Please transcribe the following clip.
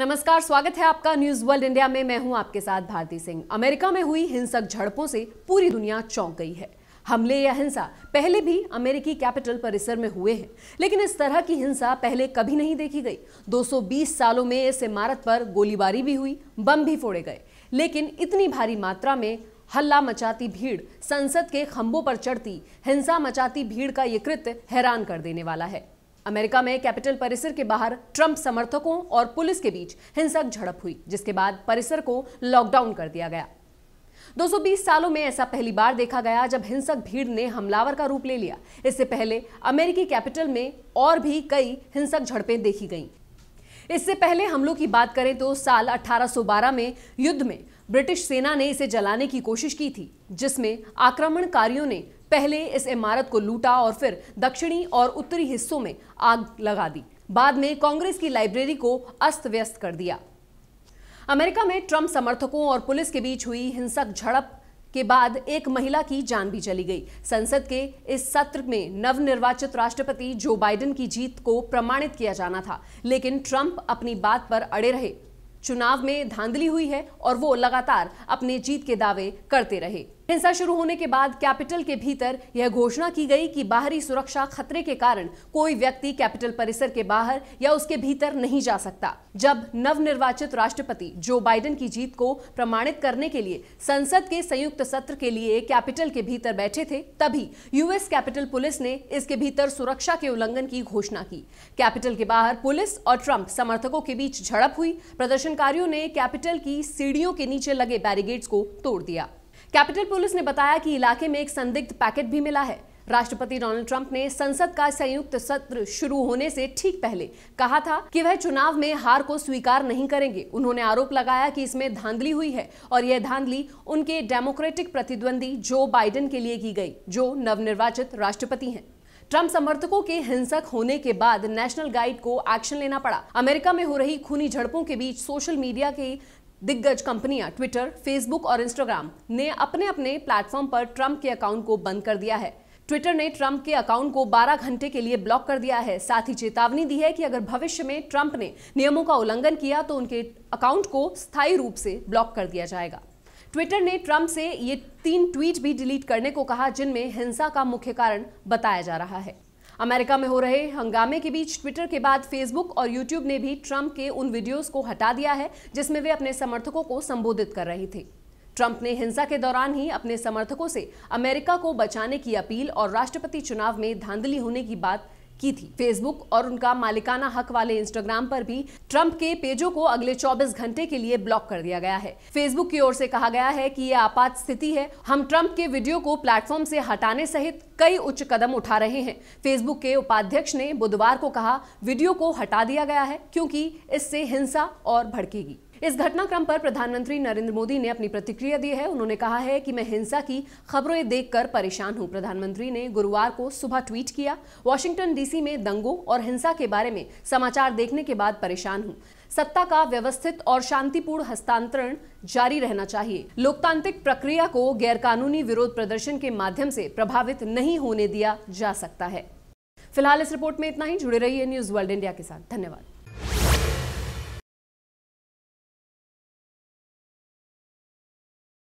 नमस्कार स्वागत है आपका न्यूज वर्ल्ड इंडिया में मैं हूं आपके साथ भारती सिंह अमेरिका में हुई हिंसक झड़पों से पूरी दुनिया चौंक गई है हमले या हिंसा पहले भी अमेरिकी कैपिटल परिसर में हुए हैं लेकिन इस तरह की हिंसा पहले कभी नहीं देखी गई 220 सालों में इस इमारत पर गोलीबारी भी हुई बम भी फोड़े गए लेकिन इतनी भारी मात्रा में हल्ला मचाती भीड़ संसद के खंभों पर चढ़ती हिंसा मचाती भीड़ का ये कृत्य हैरान कर देने वाला है अमेरिका में कैपिटल परिसर के बाहर ट्रंप समर्थकों और पुलिस के बीच हिंसक झड़प हुई जिसके बाद परिसर को लॉकडाउन कर दिया गया 220 सालों में ऐसा पहली बार देखा गया जब हिंसक भीड़ ने हमलावर का रूप ले लिया इससे पहले अमेरिकी कैपिटल में और भी कई हिंसक झड़पें देखी गईं इससे पहले हमलों की बात करें तो साल 1812 में युद्ध में ब्रिटिश सेना ने इसे जलाने की कोशिश की थी जिसमें आक्रमणकारियों ने पहले इस इमारत को लूटा और फिर दक्षिणी और उत्तरी हिस्सों में आग लगा दी बाद में कांग्रेस की लाइब्रेरी को अस्त व्यस्त कर दिया अमेरिका में ट्रंप समर्थकों और पुलिस के बीच हुई हिंसक झड़प के बाद एक महिला की जान भी चली गई संसद के इस सत्र में नवनिर्वाचित राष्ट्रपति जो बाइडेन की जीत को प्रमाणित किया जाना था लेकिन ट्रंप अपनी बात पर अड़े रहे चुनाव में धांधली हुई है और वो लगातार अपने जीत के दावे करते रहे हिंसा शुरू होने के बाद कैपिटल के भीतर यह घोषणा की गई कि बाहरी सुरक्षा खतरे के कारण कोई व्यक्ति कैपिटल परिसर के बाहर या उसके भीतर नहीं जा सकता जब नवनिर्वाचित राष्ट्रपति जो बाइडेन की जीत को प्रमाणित करने के लिए संसद के संयुक्त सत्र के लिए कैपिटल के भीतर बैठे थे तभी यूएस कैपिटल पुलिस ने इसके भीतर सुरक्षा के उल्लंघन की घोषणा की कैपिटल के बाहर पुलिस और ट्रंप समर्थकों के बीच झड़प हुई प्रदर्शनकारियों ने कैपिटल की सीढ़ियों के नीचे लगे बैरिगेड्स को तोड़ दिया कैपिटल पुलिस ने बताया कि इलाके में एक संदिग्ध पैकेट भी मिला है राष्ट्रपति डोनाल्ड ट्रंप ने संसद का संयुक्त सत्र शुरू होने से ठीक पहले कहा था कि वह चुनाव में हार को स्वीकार नहीं करेंगे उन्होंने आरोप लगाया कि इसमें धांधली हुई है और यह धांधली उनके डेमोक्रेटिक प्रतिद्वंदी जो बाइडेन के लिए की गई जो नवनिर्वाचित राष्ट्रपति हैं ट्रंप समर्थकों के हिंसक होने के बाद नेशनल गाइड को एक्शन लेना पड़ा अमेरिका में हो रही खूनी झड़पों के बीच सोशल मीडिया के दिग्गज कंपनियां ट्विटर फेसबुक और इंस्टाग्राम ने अपने अपने प्लेटफॉर्म पर ट्रंप के अकाउंट को बंद कर दिया है ट्विटर ने ट्रंप के अकाउंट को 12 घंटे के लिए ब्लॉक कर दिया है साथ ही चेतावनी दी है कि अगर भविष्य में ट्रंप ने नियमों का उल्लंघन किया तो उनके अकाउंट को स्थायी रूप से ब्लॉक कर दिया जाएगा ट्विटर ने ट्रंप से ये तीन ट्वीट भी डिलीट करने को कहा जिनमें हिंसा का मुख्य कारण बताया जा रहा है अमेरिका में हो रहे हंगामे के बीच ट्विटर के बाद फेसबुक और यूट्यूब ने भी ट्रंप के उन वीडियोस को हटा दिया है जिसमें वे अपने समर्थकों को संबोधित कर रहे थे ट्रंप ने हिंसा के दौरान ही अपने समर्थकों से अमेरिका को बचाने की अपील और राष्ट्रपति चुनाव में धांधली होने की बात की थी फेसबुक और उनका मालिकाना हक वाले इंस्टाग्राम पर भी ट्रंप के पेजों को अगले 24 घंटे के लिए ब्लॉक कर दिया गया है फेसबुक की ओर से कहा गया है कि ये आपात स्थिति है हम ट्रंप के वीडियो को प्लेटफॉर्म से हटाने सहित कई उच्च कदम उठा रहे हैं फेसबुक के उपाध्यक्ष ने बुधवार को कहा वीडियो को हटा दिया गया है क्योंकि इससे हिंसा और भड़केगी इस घटनाक्रम पर प्रधानमंत्री नरेंद्र मोदी ने अपनी प्रतिक्रिया दी है उन्होंने कहा है कि मैं हिंसा की खबरें देखकर परेशान हूं प्रधानमंत्री ने गुरुवार को सुबह ट्वीट किया वॉशिंगटन डीसी में दंगों और हिंसा के बारे में समाचार देखने के बाद परेशान हूं सत्ता का व्यवस्थित और शांतिपूर्ण हस्तांतरण जारी रहना चाहिए लोकतांत्रिक प्रक्रिया को गैरकानूनी विरोध प्रदर्शन के माध्यम से प्रभावित नहीं होने दिया जा सकता है फिलहाल इस रिपोर्ट में इतना ही जुड़े रहिए न्यूज वर्ल्ड इंडिया के साथ धन्यवाद